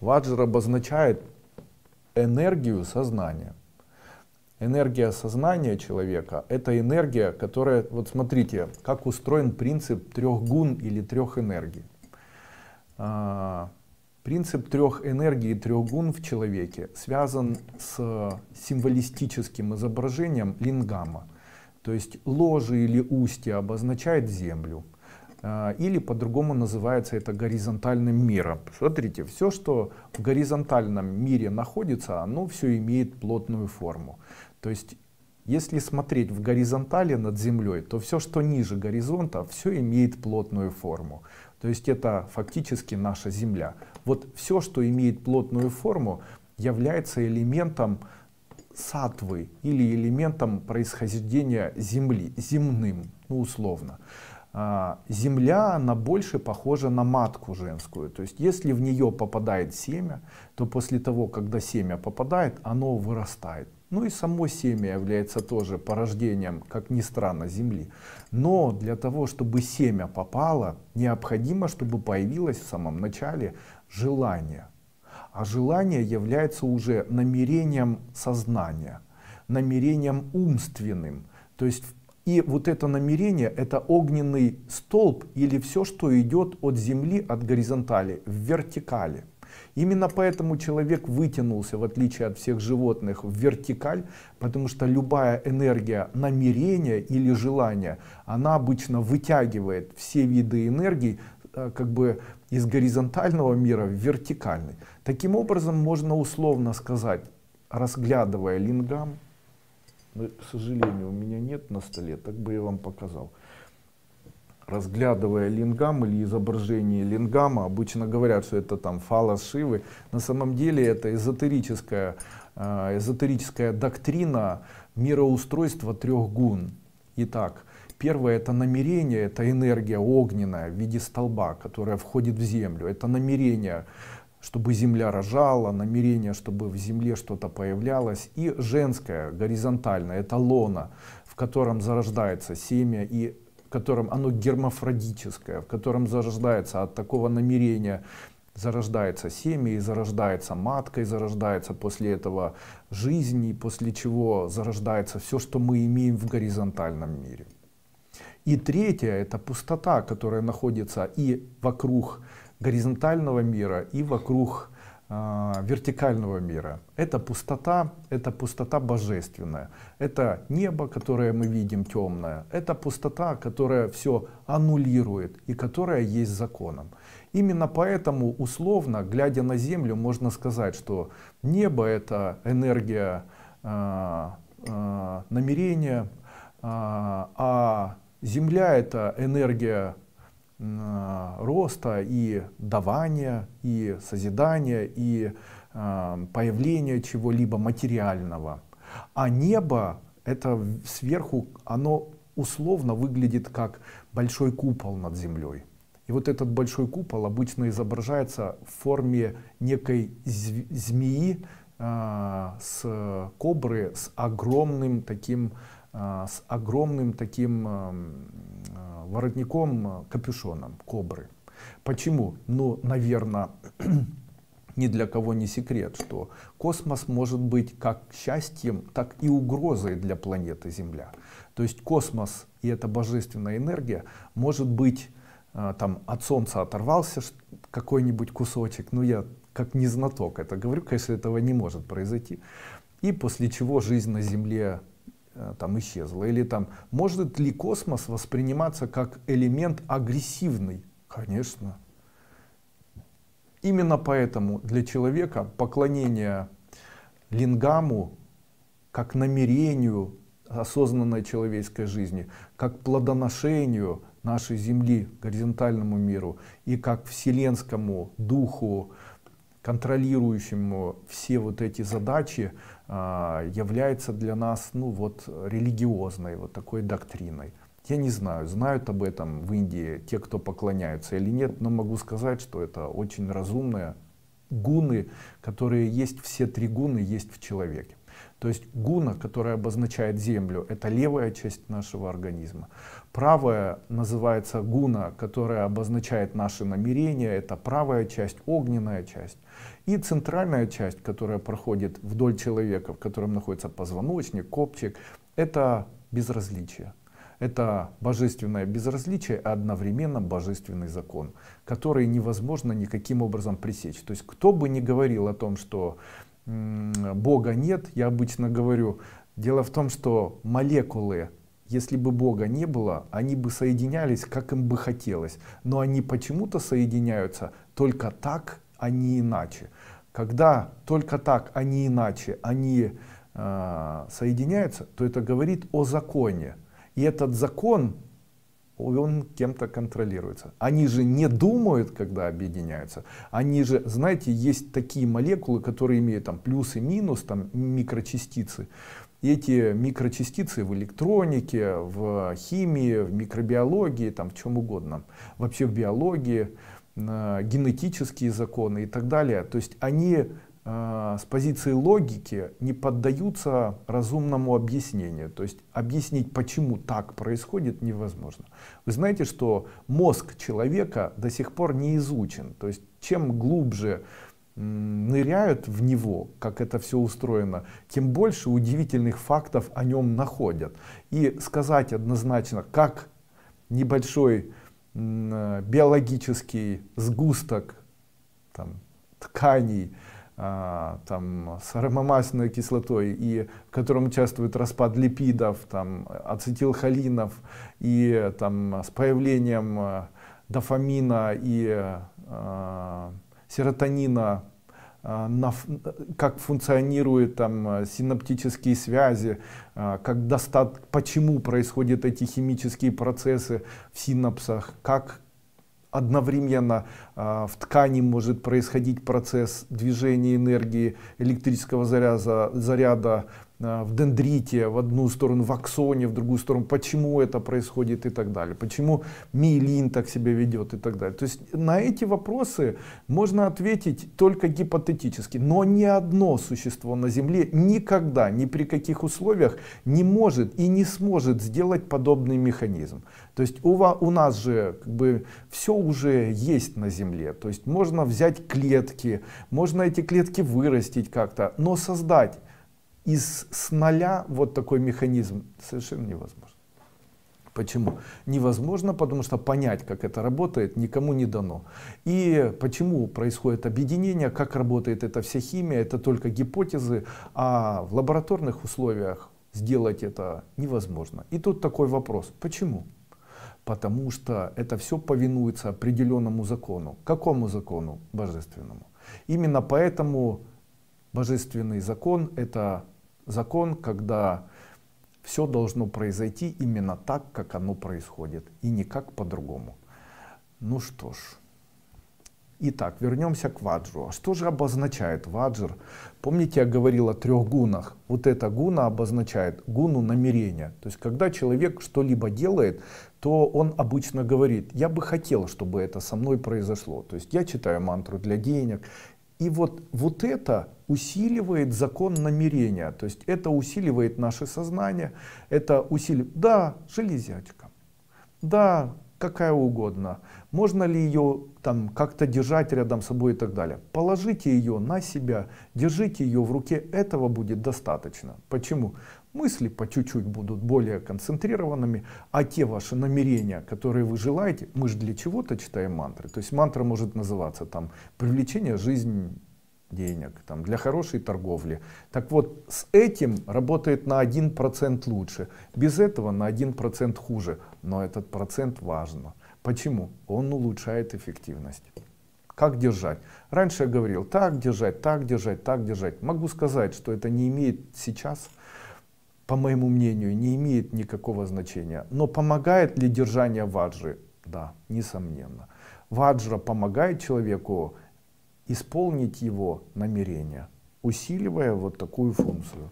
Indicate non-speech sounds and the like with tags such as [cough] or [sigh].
Ваджра обозначает энергию сознания. Энергия сознания человека — это энергия, которая... Вот смотрите, как устроен принцип трех гун или трех энергий. А, принцип трех энергий и трех гун в человеке связан с символистическим изображением лингама. То есть ложи или устья обозначает землю — а, или по-другому называется это горизонтальным миром. Смотрите, все, что в горизонтальном мире находится, оно все имеет плотную форму. То есть если смотреть в горизонтали над землей, то все, что ниже горизонта, все имеет плотную форму. То есть это фактически наша земля. Вот все, что имеет плотную форму, является элементом сатвы или элементом происхождения земли, земным, ну условно. А, земля, она больше похожа на матку женскую. То есть, если в нее попадает семя, то после того, когда семя попадает, оно вырастает. Ну и само семя является тоже порождением, как ни странно, земли. Но для того, чтобы семя попало, необходимо, чтобы появилось в самом начале желание. А желание является уже намерением сознания, намерением умственным. То есть, в и вот это намерение, это огненный столб или все, что идет от земли, от горизонтали, в вертикали. Именно поэтому человек вытянулся, в отличие от всех животных, в вертикаль, потому что любая энергия намерения или желания, она обычно вытягивает все виды энергии э, как бы из горизонтального мира в вертикальный. Таким образом, можно условно сказать, разглядывая лингам, но, ну, к сожалению, у меня нет на столе, так бы я вам показал. Разглядывая лингам или изображение лингама, обычно говорят, что это там фалос Шивы. На самом деле это эзотерическая, а, эзотерическая доктрина мироустройства трех гун. Итак, Первое — это намерение, это энергия огненная в виде столба, которая входит в землю. Это намерение чтобы земля рожала, намерение, чтобы в земле что-то появлялось, и женское, горизонтальное, это лона, в котором зарождается семя, и в котором оно гермафродическое, в котором зарождается от такого намерения, зарождается семя, и зарождается матка, и зарождается после этого жизнь, и после чего зарождается все, что мы имеем в горизонтальном мире. И третье — это пустота, которая находится и вокруг горизонтального мира и вокруг а, вертикального мира. Это пустота, это пустота божественная. Это небо, которое мы видим темное. Это пустота, которая все аннулирует и которая есть законом. Именно поэтому, условно, глядя на Землю, можно сказать, что небо — это энергия э, э, намерения, э, а Земля — это энергия Э, роста, и давания, и созидания, и э, появления чего-либо материального. А небо, это сверху, оно условно выглядит как большой купол над землей. И вот этот большой купол обычно изображается в форме некой змеи э, с кобры с огромным таким а, с огромным таким а, воротником, а, капюшоном кобры. Почему? Ну, наверное, [clears throat] ни для кого не секрет, что космос может быть как счастьем, так и угрозой для планеты Земля. То есть космос и эта божественная энергия может быть там от Солнца оторвался какой-нибудь кусочек, ну я как не знаток это говорю, конечно, этого не может произойти. И после чего жизнь на Земле Э, там исчезла? Или там, может ли космос восприниматься как элемент агрессивный? Конечно. Именно поэтому для человека поклонение лингаму как намерению осознанной человеческой жизни, как плодоношению нашей Земли, горизонтальному миру и как вселенскому духу контролирующим все вот эти задачи, а, является для нас, ну вот, религиозной вот такой доктриной. Я не знаю, знают об этом в Индии те, кто поклоняются или нет, но могу сказать, что это очень разумные гуны, которые есть, все три гуны есть в человеке. То есть гуна, которая обозначает землю, это левая часть нашего организма. Правая называется гуна, которая обозначает наши намерения, это правая часть, огненная часть. И центральная часть, которая проходит вдоль человека, в котором находится позвоночник, копчик, это безразличие. Это божественное безразличие, а одновременно божественный закон, который невозможно никаким образом пресечь. То есть кто бы ни говорил о том, что Бога нет, я обычно говорю, дело в том, что молекулы, если бы Бога не было, они бы соединялись, как им бы хотелось. Но они почему-то соединяются только так, а не иначе. Когда только так, а не иначе, они э, соединяются, то это говорит о законе. И этот закон он кем-то контролируется. Они же не думают, когда объединяются. Они же, знаете, есть такие молекулы, которые имеют там плюс и минус, там микрочастицы. И эти микрочастицы в электронике, в химии, в микробиологии, там в чем угодно, вообще в биологии, генетические законы и так далее. То есть они Э, с позиции логики не поддаются разумному объяснению. То есть объяснить, почему так происходит, невозможно. Вы знаете, что мозг человека до сих пор не изучен. То есть чем глубже ныряют в него, как это все устроено, тем больше удивительных фактов о нем находят. И сказать однозначно, как небольшой э, биологический сгусток там, тканей, а, там, с аромамасляной кислотой, и в котором участвует распад липидов, там, ацетилхолинов, и там, с появлением э, дофамина и э, серотонина, э, на, как функционируют там, синаптические связи, э, как достат, почему происходят эти химические процессы в синапсах, как одновременно а, в ткани может происходить процесс движения энергии электрического заряда, заряда Э, в дендрите, в одну сторону, в аксоне, в другую сторону, почему это происходит и так далее, почему миелин так себя ведет и так далее. То есть на эти вопросы можно ответить только гипотетически, но ни одно существо на Земле никогда, ни при каких условиях не может и не сможет сделать подобный механизм. То есть у, вас, у нас же как бы все уже есть на Земле, то есть можно взять клетки, можно эти клетки вырастить как-то, но создать из с нуля вот такой механизм совершенно невозможно. Почему? Невозможно, потому что понять, как это работает, никому не дано. И почему происходит объединение, как работает эта вся химия, это только гипотезы, а в лабораторных условиях сделать это невозможно. И тут такой вопрос, почему? Потому что это все повинуется определенному закону. Какому закону? Божественному. Именно поэтому божественный закон — это закон, когда все должно произойти именно так, как оно происходит, и никак по-другому. Ну что ж. Итак, вернемся к ваджру. А что же обозначает ваджр? Помните, я говорил о трех гунах. Вот эта гуна обозначает гуну намерения. То есть, когда человек что-либо делает, то он обычно говорит, я бы хотел, чтобы это со мной произошло. То есть, я читаю мантру для денег, и вот, вот это усиливает закон намерения, то есть это усиливает наше сознание, это усиливает, да, железячка, да, какая угодно. Можно ли ее там как-то держать рядом с собой и так далее. Положите ее на себя, держите ее в руке, этого будет достаточно. Почему? Мысли по чуть-чуть будут более концентрированными, а те ваши намерения, которые вы желаете, мы же для чего-то читаем мантры. То есть мантра может называться там «Привлечение жизни денег, там, для хорошей торговли. Так вот, с этим работает на один процент лучше, без этого на один процент хуже, но этот процент важно. Почему? Он улучшает эффективность. Как держать? Раньше я говорил, так держать, так держать, так держать. Могу сказать, что это не имеет сейчас, по моему мнению, не имеет никакого значения. Но помогает ли держание ваджи Да, несомненно. Ваджра помогает человеку исполнить его намерение, усиливая вот такую функцию.